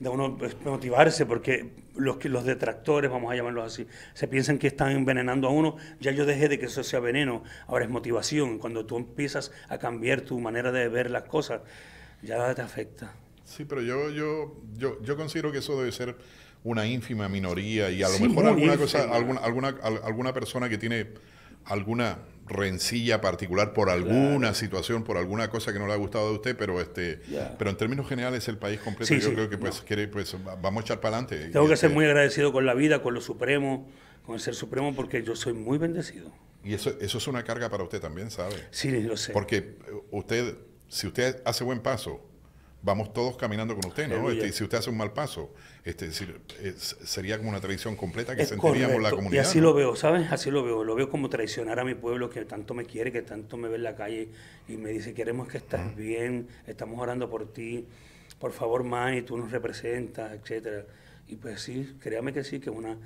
de uno motivarse, porque los, los detractores, vamos a llamarlos así, se piensan que están envenenando a uno. Ya yo dejé de que eso sea veneno, ahora es motivación. Cuando tú empiezas a cambiar tu manera de ver las cosas, ya te afecta. Sí, pero yo, yo, yo, yo considero que eso debe ser una ínfima minoría y a lo mejor alguna, cosa, alguna, alguna, alguna persona que tiene alguna rencilla particular por alguna situación, por alguna cosa que no le ha gustado a usted, pero este, pero en términos generales el país completo yo creo que pues, pues, vamos a echar para adelante. Tengo que ser este muy agradecido con la vida, con lo supremo, con el ser supremo, porque yo soy muy bendecido. Y eso, eso es una carga para usted también, ¿sabe? Sí, lo sé. Porque eh, usted, si usted hace buen paso, vamos todos caminando con usted, ¿no? Este, si usted hace un mal paso, este, eh, sería como una traición completa que sentiríamos la comunidad. Y así lo veo, ¿sabes? Así lo veo. Lo veo como traicionar a mi pueblo que tanto me quiere, que tanto me ve en la calle y me dice, queremos que estés bien, estamos orando por ti, por favor, Manny, tú nos representas, etcétera. Y pues sí, créame que sí, que una,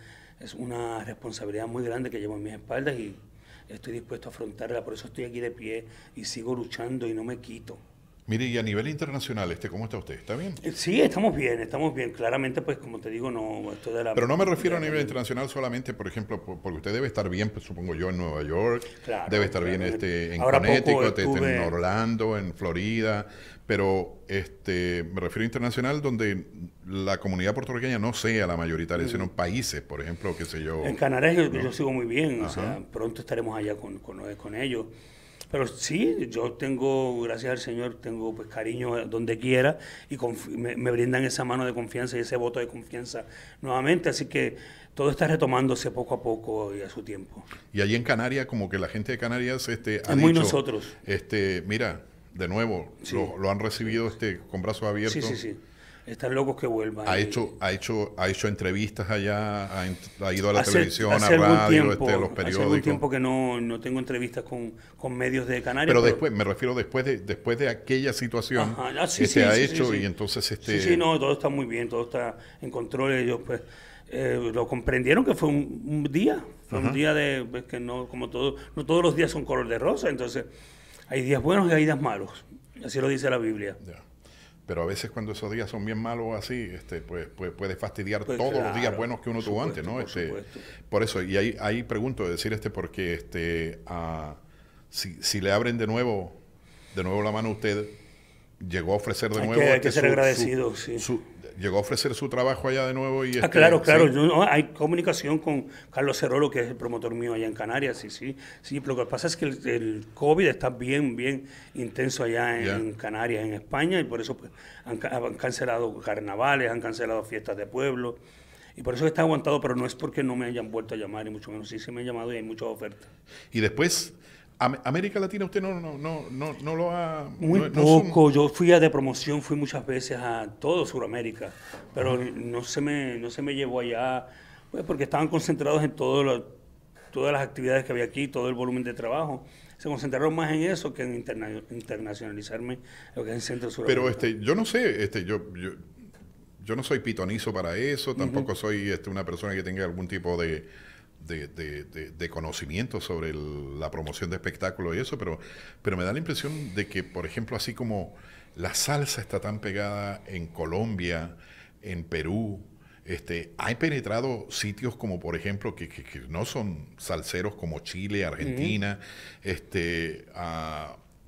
es una responsabilidad muy grande que llevo en mis espaldas y estoy dispuesto a afrontarla, por eso estoy aquí de pie y sigo luchando y no me quito. Mire, y a nivel internacional, este, ¿cómo está usted? ¿Está bien? Eh, sí, estamos bien, estamos bien. Claramente, pues, como te digo, no, de la... Pero no me refiero a nivel internacional solamente, por ejemplo, porque usted debe estar bien, pues, supongo yo, en Nueva York, debe estar bien este, en Connecticut, este, en Orlando, en Florida, pero este, me refiero a internacional donde la comunidad puertorriqueña no sea la mayoritaria, mm. sino países, por ejemplo, qué sé yo. En Canarias yo, sigo muy bien, o sea, pronto estaremos allá con, con ellos. Pero sí, yo tengo, gracias al Señor, tengo pues cariño donde quiera y me, me, brindan esa mano de confianza y ese voto de confianza nuevamente. Así que todo está retomándose poco a poco y a su tiempo. Y allí en Canarias, como que la gente de Canarias este, es muy nosotros. Este, mira, de nuevo, lo, han recibido este, con brazos abiertos. Sí, sí, sí están locos que vuelva. Ha, hecho, ha, hecho, ha hecho entrevistas allá, ha, ido a la televisión, a radio, a este, los periódicos. Hace algún tiempo que no, tengo entrevistas con, medios de Canarias. Pero, después, me refiero después de, después de aquella situación ah, que se ha hecho y entonces... Este, sí, no, todo está muy bien, todo está en control. Ellos pues eh, lo comprendieron que fue un, día, fue un día de que no, como todo, no todos los días son color de rosa, entonces hay días buenos y hay días malos. Así lo dice la Biblia. Pero a veces cuando esos días son bien malos así, este, pues, pues puede fastidiar pues todos los días buenos que uno tuvo antes, ¿no? Por, este, por eso, y ahí, ahí pregunto, decir este, porque este, si, si le abren de nuevo, de nuevo la mano a usted, llegó a ofrecer de nuevo. hay este, que ser agradecido, sí llegó a ofrecer su trabajo allá de nuevo. Y ah, este, claro, claro. hay comunicación con Carlos Cerolo, que es el promotor mío allá en Canarias. Sí, sí. sí lo que pasa es que el, COVID está bien, bien intenso allá en, Canarias, en España, y por eso pues, han, cancelado carnavales, han cancelado fiestas de pueblo. Y por eso está aguantado, pero no es porque no me hayan vuelto a llamar, y mucho menos sí se me han llamado y hay muchas ofertas. Y después América Latina usted no, no, no, no, lo ha... Muy poco, yo fui a de promoción, fui muchas veces a todo Sudamérica, pero no se me, no se me llevó allá, pues, porque estaban concentrados en todas las actividades que había aquí, todo el volumen de trabajo. Se concentraron más en eso que en internacionalizarme lo que es el centro Sudamérica. Pero este, yo no sé, este, yo, yo, yo no soy pitonizo para eso, tampoco soy este, una persona que tenga algún tipo de de, conocimiento sobre la promoción de espectáculos y eso, pero, pero me da la impresión de que, por ejemplo, así como la salsa está tan pegada en Colombia, en Perú, este, hay penetrado sitios como por ejemplo que, que, no son salseros como Chile, Argentina, este,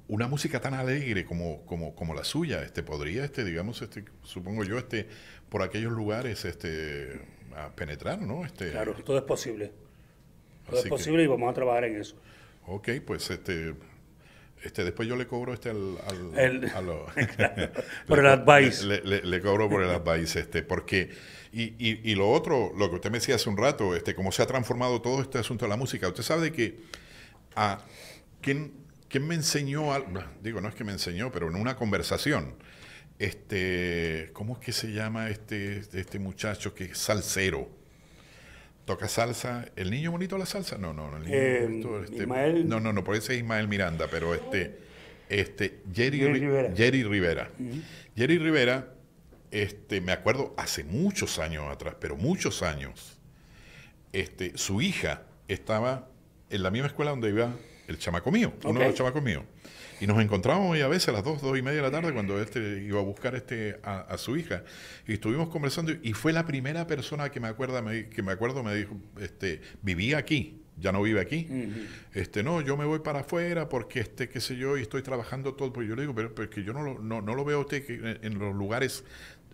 una música tan alegre como, como, como la suya, este, podría, este, digamos, este, supongo yo, este, por aquellos lugares, este, penetrar, ¿no? Este, claro, todo es posible es posible y vamos a trabajar en eso. Ok, pues este, este, después yo le cobro este al, (laughs) (laughs) por el advice. Le, cobro por el advice, este, porque y, y, y, lo otro, lo que usted me decía hace un rato, este, cómo se ha transformado todo este asunto de la música. Usted sabe que a ¿quién, me enseñó digo, no es que me enseñó, pero en una conversación, este, ¿cómo es que se llama este, este muchacho que es salsero? ¿Toca salsa? ¿El niño bonito la salsa? No, no, no. Eh, este, no, no, no, por eso es Ismael Miranda, pero este, este Jerry, Jerry Rivera. Jerry Rivera. este, me acuerdo hace muchos años atrás, pero muchos años, este, su hija estaba en la misma escuela donde iba el chamaco mío, uno de los chamacos míos. Y nos encontramos y a veces a las 2, 2 y media de la tarde cuando este iba a buscar este, a, su hija. Y estuvimos conversando y fue la primera persona que me, acuerda, que me acuerdo me dijo, este, vivía aquí ya no vive aquí. Este, no, yo me voy para afuera porque este, qué sé yo, y estoy trabajando todo. Porque yo le digo, pero, pero que yo no lo, no, lo veo a usted en, los lugares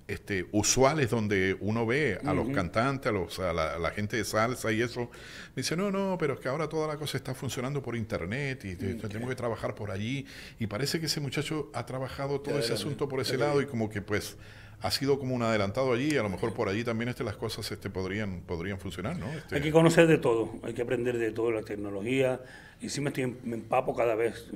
este, usuales donde uno ve a los cantantes, a, los, la, gente de salsa y eso, dice, no, no, pero es que ahora toda la cosa está funcionando por internet y mm, tengo que trabajar por allí. Y parece que ese muchacho ha trabajado todo ese asunto por ese lado y como que pues ha sido como un adelantado allí, a lo mejor por allí también este, las cosas este, podrían, podrían funcionar, ¿no? Este, hay que conocer de todo, hay que aprender de toda la tecnología, y sí me, me empapo cada vez,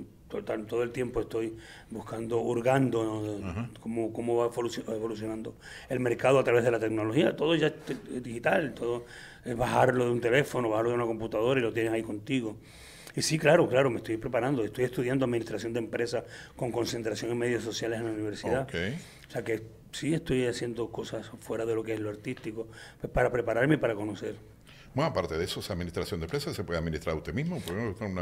todo el tiempo estoy buscando, hurgando cómo, va evolucionando el mercado a través de la tecnología. Todo ya es digital, todo es bajarlo de un teléfono, bajarlo de una computadora y lo tienes ahí contigo. Y sí, claro, claro, me estoy preparando, estoy estudiando administración de empresas con concentración en medios sociales en la universidad. O sea que sí estoy haciendo cosas fuera de lo que es lo artístico, pues, para prepararme y para conocer. Bueno, aparte de eso, esa administración de empresas, se puede administrar usted mismo.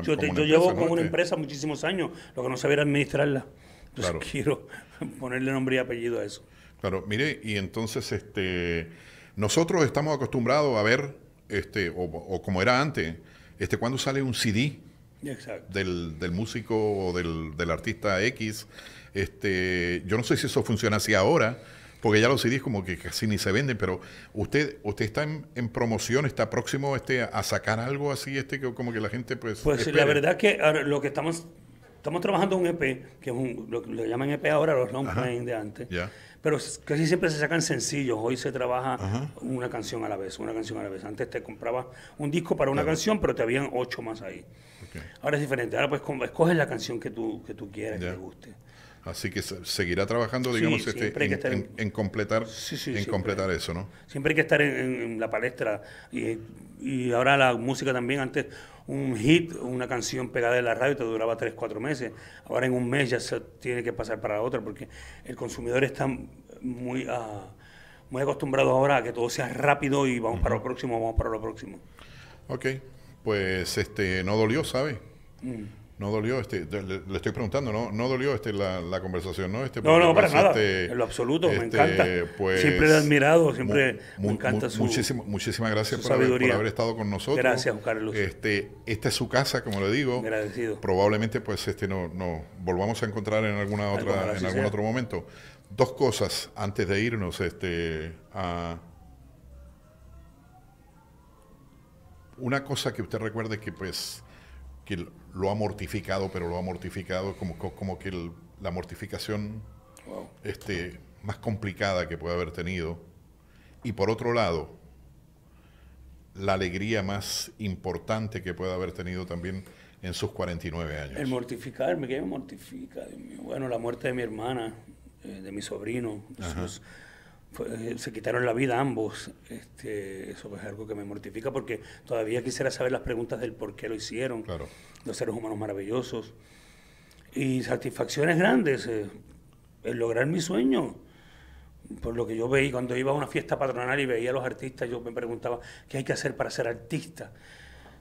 yo, llevo una empresa muchísimos años, lo que no sabía era administrarla. Entonces quiero (laughs) ponerle nombre y apellido a eso. Claro, mire, y entonces este, nosotros estamos acostumbrados a ver, este, o, o como era antes, este, cuando sale un CD del, músico o del, del artista X. Este, yo no sé si eso funciona así ahora porque ya los CDs como que casi ni se venden, pero usted usted está en, promoción, está próximo este, a sacar algo así, este que como que la gente pues... Pues la verdad que lo que estamos estamos trabajando un EP, que es un, lo, llaman EP ahora, los long de antes. Pero casi siempre se sacan sencillos. Hoy se trabaja una canción a la vez, una canción a la vez. Antes te comprabas un disco para una canción, pero te habían ocho más ahí. Ahora es diferente. Ahora pues escoges la canción que tú, que tú quieras, que te guste. Así que seguirá trabajando, digamos, este, en, completar, en completar eso, ¿no? Siempre hay que estar en, la palestra. Y, y, ahora la música también, antes un hit, una canción pegada en la radio te duraba tres, cuatro meses. Ahora en un mes ya se tiene que pasar para la otra porque el consumidor está muy, ah, muy acostumbrado ahora a que todo sea rápido y vamos para lo próximo, vamos para lo próximo. Ok, pues este, no dolió, ¿sabes? Mm. No dolió, este, le, estoy preguntando, no, no dolió este la, conversación, ¿no? Este, no, no, para pues, nada, este, en lo absoluto, me este, encanta. Pues, siempre he admirado, siempre me encanta su muchísima, Muchísimas gracias por haber, estado con nosotros. Gracias, Carlos. Este, esta es su casa, como le digo. Probablemente, pues, este, no, no, volvamos a encontrar en alguna otra, en algún otro momento. Dos cosas antes de irnos, este, a una cosa que usted recuerde que, pues, que lo ha mortificado, pero lo ha mortificado como, como que la mortificación este, más complicada que puede haber tenido. Y por otro lado, la alegría más importante que puede haber tenido también en sus 49 años. El mortificarme, que me mortifica? Bueno, la muerte de mi hermana, eh, de mi sobrino. Sus, eh, se quitaron la vida ambos. Este, eso es algo que me mortifica porque todavía quisiera saber las preguntas del por qué lo hicieron. Claro. Los seres humanos maravillosos. Y satisfacciones grandes. Eh, el lograr mi sueño. Por lo que yo veía, cuando iba a una fiesta patronal y veía a los artistas, yo me preguntaba, ¿qué hay que hacer para ser artista?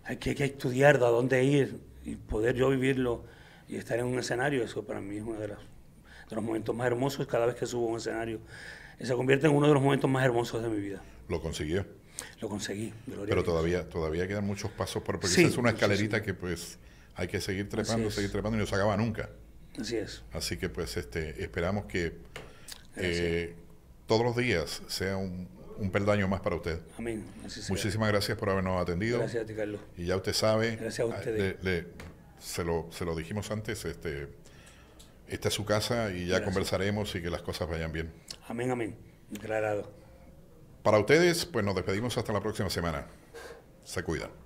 hay que estudiar? a dónde ir? Y poder yo vivirlo y estar en un escenario, eso para mí es uno de, de los momentos más hermosos cada vez que subo a un escenario se convierte en uno de los momentos más hermosos de mi vida. Lo consiguió. Lo conseguí. Gloria Pero todavía, todavía quedan muchos pasos por porque sí, es una escalerita que pues hay que seguir trepando, seguir trepando y no se acaba nunca. Así es. Así que pues este esperamos que eh, todos los días sea un, un peldaño más para usted. Amén. Muchísimas gracias por habernos atendido. Gracias a ti, Carlos. Y ya usted sabe. Gracias a ustedes. se, lo, se lo dijimos antes, este esta es su casa y ya conversaremos y que las cosas vayan bien. Amén, amén. Declarado. Para ustedes, pues nos despedimos hasta la próxima semana. Se cuidan.